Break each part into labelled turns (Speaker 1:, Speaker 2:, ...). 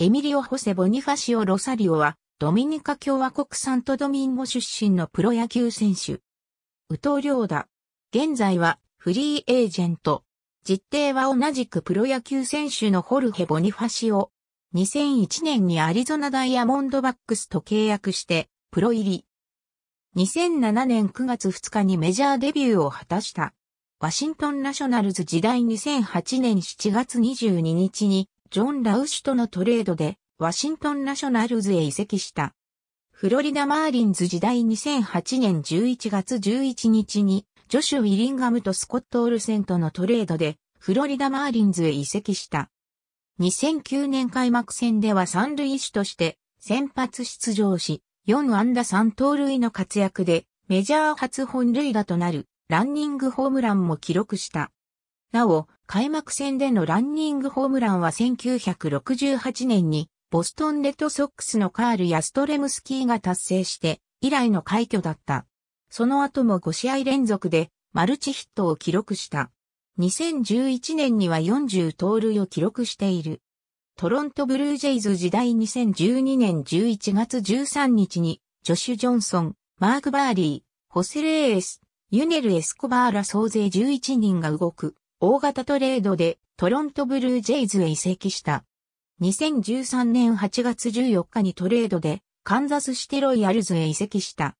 Speaker 1: エミリオ・ホセ・ボニファシオ・ロサリオは、ドミニカ共和国サントドミンゴ出身のプロ野球選手。宇藤ーダ。現在は、フリーエージェント。実定は同じくプロ野球選手のホルヘ・ボニファシオ。2001年にアリゾナダイヤモンドバックスと契約して、プロ入り。2007年9月2日にメジャーデビューを果たした。ワシントンナショナルズ時代2008年7月22日にジョン・ラウシュとのトレードで、ワシントンナショナルズへ移籍した。フロリダ・マーリンズ時代2008年11月11日に、ジョシュ・ウィリンガムとスコット・オルセンとのトレードで、フロリダ・マーリンズへ移籍した。2009年開幕戦では三塁手として先発出場し、4安打3盗塁の活躍で、メジャー初本塁打となるランニングホームランも記録した。なお、開幕戦でのランニングホームランは1968年に、ボストンレッドソックスのカール・ヤストレムスキーが達成して、以来の快挙だった。その後も5試合連続で、マルチヒットを記録した。2011年には40盗塁を記録している。トロントブルージェイズ時代2012年11月13日に、ジョシュ・ジョンソン、マーク・バーリー、ホセレーエス、ユネル・エスコバーら総勢11人が動く。大型トレードでトロントブルージェイズへ移籍した。2013年8月14日にトレードでカンザスシテロイヤルズへ移籍した。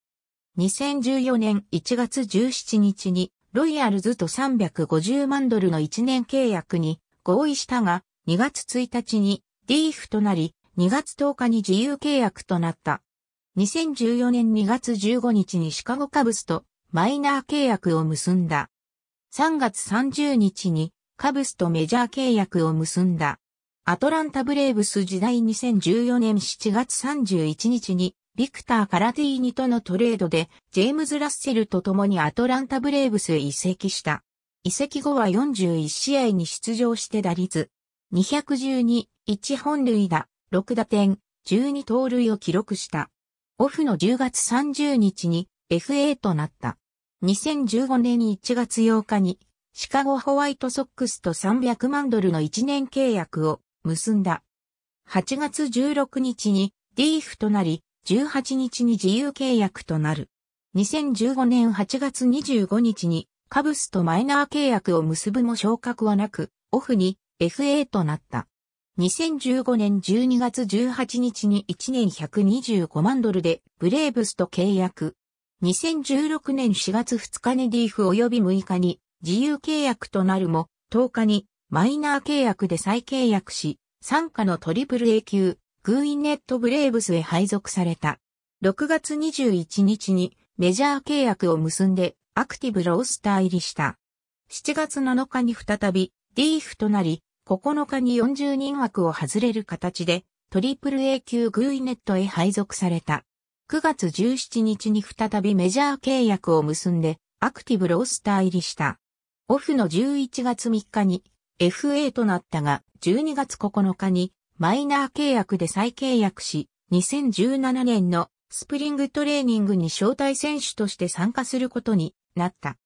Speaker 1: 2014年1月17日にロイヤルズと350万ドルの1年契約に合意したが、2月1日にディーフとなり、2月10日に自由契約となった。2014年2月15日にシカゴカブスとマイナー契約を結んだ。3月30日にカブスとメジャー契約を結んだ。アトランタブレーブス時代2014年7月31日にビクター・カラティーニとのトレードでジェームズ・ラッセルと共にアトランタブレーブスへ移籍した。移籍後は41試合に出場して打率212、1本塁打、6打点、12盗塁を記録した。オフの10月30日に FA となった。2015年1月8日にシカゴホワイトソックスと300万ドルの1年契約を結んだ。8月16日にディーフとなり、18日に自由契約となる。2015年8月25日にカブスとマイナー契約を結ぶも昇格はなく、オフに FA となった。2015年12月18日に1年125万ドルでブレーブスと契約。2016年4月2日にリーフ及び6日に自由契約となるも、10日にマイナー契約で再契約し、参加のトリプル A 級、グーイネットブレーブスへ配属された。6月21日にメジャー契約を結んでアクティブロースター入りした。7月7日に再びリーフとなり、9日に40人枠を外れる形でトリプル A 級グーイネットへ配属された。9月17日に再びメジャー契約を結んで、アクティブロースター入りした。オフの11月3日に FA となったが、12月9日にマイナー契約で再契約し、2017年のスプリングトレーニングに招待選手として参加することになった。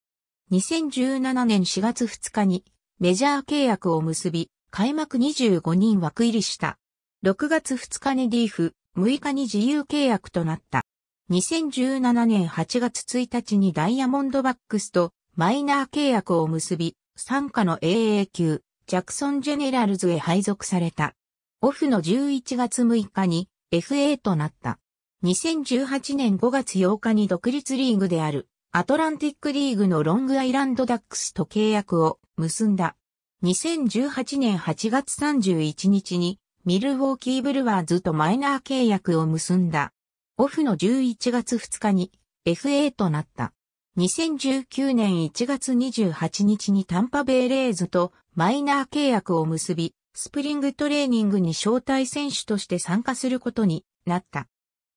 Speaker 1: 2017年4月2日にメジャー契約を結び、開幕25人枠入りした。6月2日にリーフ、6日に自由契約となった。2017年8月1日にダイヤモンドバックスとマイナー契約を結び、参加の AA 級、ジャクソンジェネラルズへ配属された。オフの11月6日に FA となった。2018年5月8日に独立リーグであるアトランティックリーグのロングアイランドダックスと契約を結んだ。2018年8月31日にミルウォーキーブルワーズとマイナー契約を結んだ。オフの11月2日に FA となった。2019年1月28日にタンパベイレーズとマイナー契約を結び、スプリングトレーニングに招待選手として参加することになった。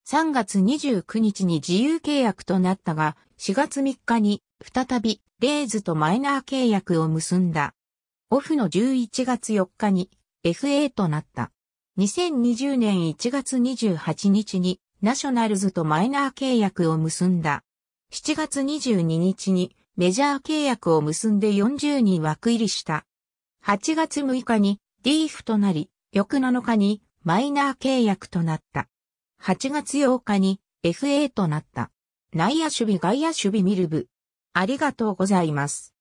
Speaker 1: 3月29日に自由契約となったが、4月3日に再びレーズとマイナー契約を結んだ。オフの11月4日に FA となった。2020年1月28日にナショナルズとマイナー契約を結んだ。7月22日にメジャー契約を結んで40人枠入りした。8月6日にーフとなり、翌7日にマイナー契約となった。8月8日に FA となった。内野守備外野守備ミルブ。ありがとうございます。